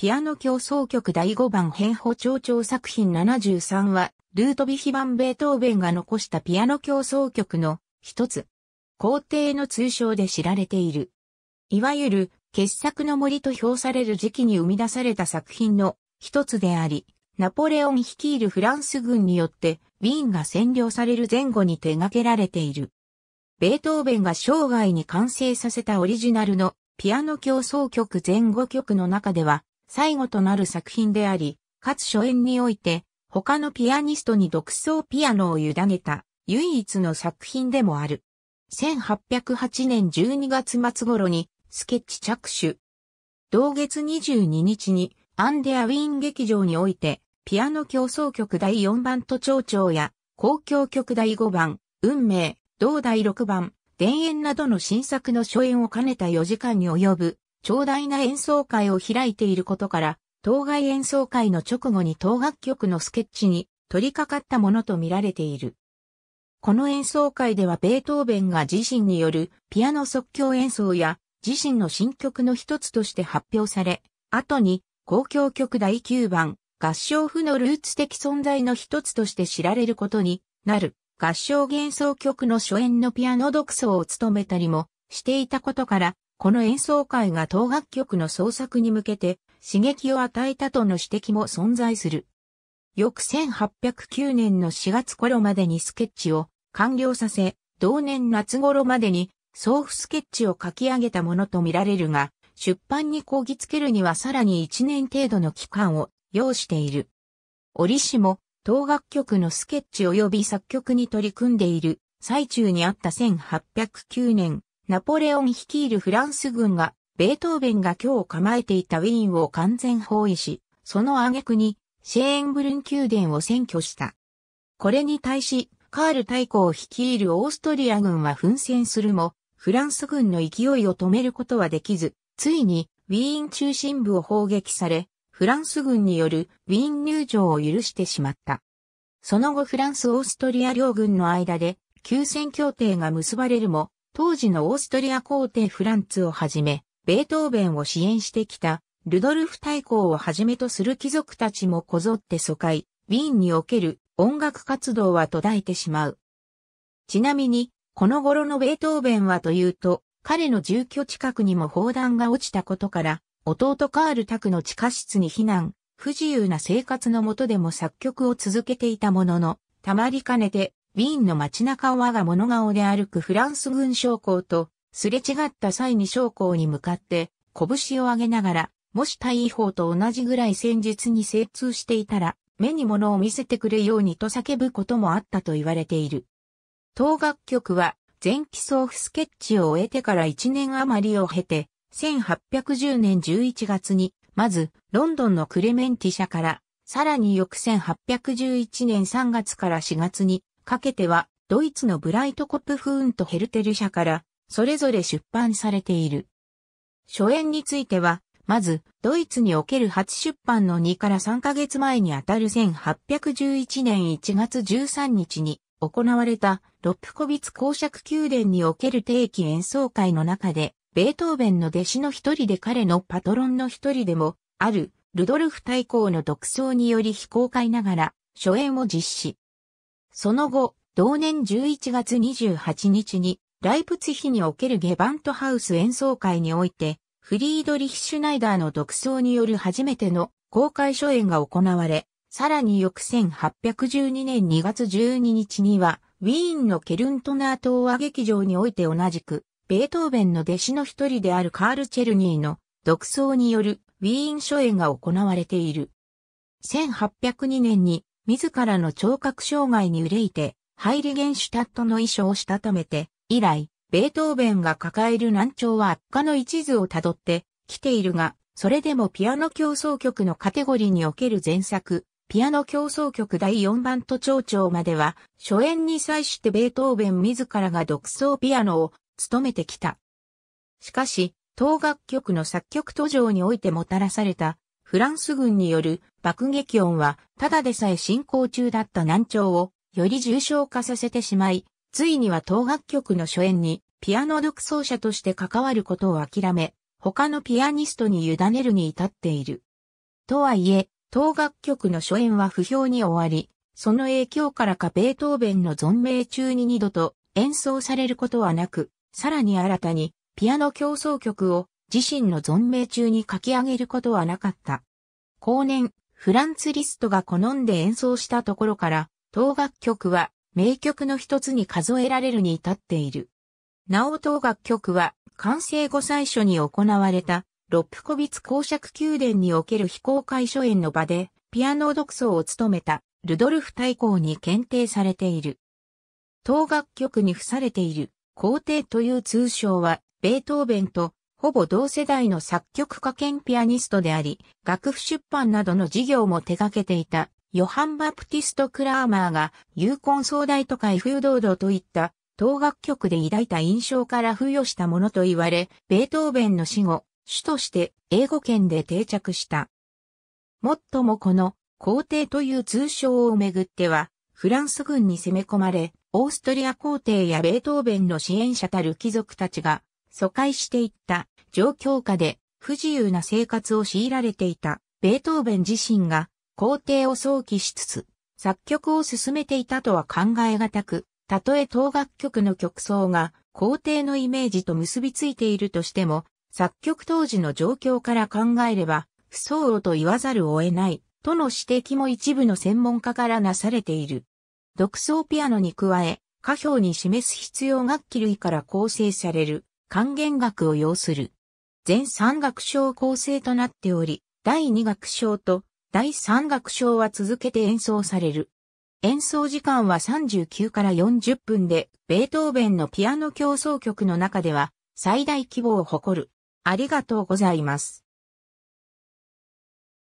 ピアノ競争曲第5番変歩長調作品73は、ルートビヒ版ベートーベンが残したピアノ競争曲の一つ。皇帝の通称で知られている。いわゆる傑作の森と評される時期に生み出された作品の一つであり、ナポレオン率いるフランス軍によってウィーンが占領される前後に手掛けられている。ベートーベンが生涯に完成させたオリジナルのピアノ競争曲前後曲の中では最後となる作品であり、かつ初演において、他のピアニストに独奏ピアノを委ねた唯一の作品でもある。1808年12月末頃にスケッチ着手。同月22日にアンデアウィーン劇場においてピアノ競争曲第4番と長長や公共曲第5番、運命、同第6番、田園などの新作の初演を兼ねた4時間に及ぶ長大な演奏会を開いていることから、当該演奏会の直後に当楽曲のスケッチに取り掛かったものとみられている。この演奏会ではベートーベンが自身によるピアノ即興演奏や自身の新曲の一つとして発表され、後に公共曲第9番合唱譜のルーツ的存在の一つとして知られることになる合唱幻想曲の初演のピアノ独奏を務めたりもしていたことからこの演奏会が当楽曲の創作に向けて刺激を与えたとの指摘も存在する。翌1809年の4月頃までにスケッチを完了させ、同年夏頃までに送付スケッチを書き上げたものとみられるが、出版にこぎつけるにはさらに1年程度の期間を要している。折しも、当楽曲のスケッチ及び作曲に取り組んでいる最中にあった1809年ナポレオン率いるフランス軍が、ベートーベンが今日構えていたウィーンを完全包囲し、その挙句に、シェーンブルン宮殿を占拠した。これに対し、カール大公率いるオーストリア軍は奮戦するも、フランス軍の勢いを止めることはできず、ついに、ウィーン中心部を砲撃され、フランス軍によるウィーン入場を許してしまった。その後フランス・オーストリア両軍の間で、休戦協定が結ばれるも、当時のオーストリア皇帝フランツをはじめ、ベートーベンを支援してきた、ルドルフ大公をはじめとする貴族たちもこぞって疎開、ウィーンにおける音楽活動は途絶えてしまう。ちなみに、この頃のベートーベンはというと、彼の住居近くにも砲弾が落ちたことから、弟カール宅の地下室に避難、不自由な生活のもとでも作曲を続けていたものの、たまりかねてウィーンの街中を我が物顔で歩くフランス軍将校と、すれ違った際に将校に向かって、拳を上げながら、もし大尉法と同じぐらい戦術に精通していたら、目に物を見せてくれようにと叫ぶこともあったと言われている。当楽曲は、前期礎。付スケッチを終えてから1年余りを経て、1810年11月に、まず、ロンドンのクレメンティ社から、さらに翌1811年3月から4月に、かけては、ドイツのブライトコップフーンとヘルテル社から、それぞれ出版されている。初演については、まず、ドイツにおける初出版の2から3ヶ月前にあたる1811年1月13日に行われたロップコビツ公爵宮殿における定期演奏会の中で、ベートーベンの弟子の一人で彼のパトロンの一人でも、ある、ルドルフ大公の独奏により非公開ながら、初演を実施。その後、同年11月28日に、ライプツヒにおけるゲバントハウス演奏会において、フリードリヒ・シュナイダーの独奏による初めての公開初演が行われ、さらに翌1812年2月12日には、ウィーンのケルントナー東和劇場において同じく、ベートーベンの弟子の一人であるカール・チェルニーの独奏によるウィーン初演が行われている。1802年に自らの聴覚障害に憂いて、ハイリゲンシュタットの遺書をしたためて、以来、ベートーベンが抱える難聴は悪化の一途をたどってきているが、それでもピアノ競争曲のカテゴリーにおける前作、ピアノ競争曲第4番と長調までは、初演に際してベートーベン自らが独奏ピアノを務めてきた。しかし、当楽曲の作曲途上においてもたらされた、フランス軍による爆撃音は、ただでさえ進行中だった難聴を、より重症化させてしまい、ついには当楽曲の初演に、ピアノ独奏者として関わることを諦め、他のピアニストに委ねるに至っている。とはいえ、当楽曲の初演は不評に終わり、その影響からかベートーベンの存命中に二度と演奏されることはなく、さらに新たにピアノ競争曲を自身の存命中に書き上げることはなかった。後年、フランツ・リストが好んで演奏したところから、当楽曲は名曲の一つに数えられるに至っている。なお当楽曲は完成後最初に行われたロップコビツ公爵宮殿における非公開初演の場でピアノ独奏を務めたルドルフ大公に検定されている。当楽曲に付されている皇帝という通称はベートーベンとほぼ同世代の作曲家兼ピアニストであり、楽譜出版などの事業も手掛けていた、ヨハン・バプティスト・クラーマーが、有根壮大都会風堂々といった、当楽曲で抱いた印象から付与したものと言われ、ベートーベンの死後、主として英語圏で定着した。もっともこの、皇帝という通称をめぐっては、フランス軍に攻め込まれ、オーストリア皇帝やベートーベンの支援者たる貴族たちが、疎開していった状況下で不自由な生活を強いられていたベートーベン自身が皇帝を想起しつつ作曲を進めていたとは考えがたく、たとえ当楽曲の曲奏が皇帝のイメージと結びついているとしても、作曲当時の状況から考えれば、不相応と言わざるを得ない、との指摘も一部の専門家からなされている。独奏ピアノに加え、歌表に示す必要楽器類から構成される、還元楽を要する全3学章構成となっており、第2学章と第3学章は続けて演奏される。演奏時間は39から40分で、ベートーベンのピアノ競争曲の中では最大規模を誇る。ありがとうございます。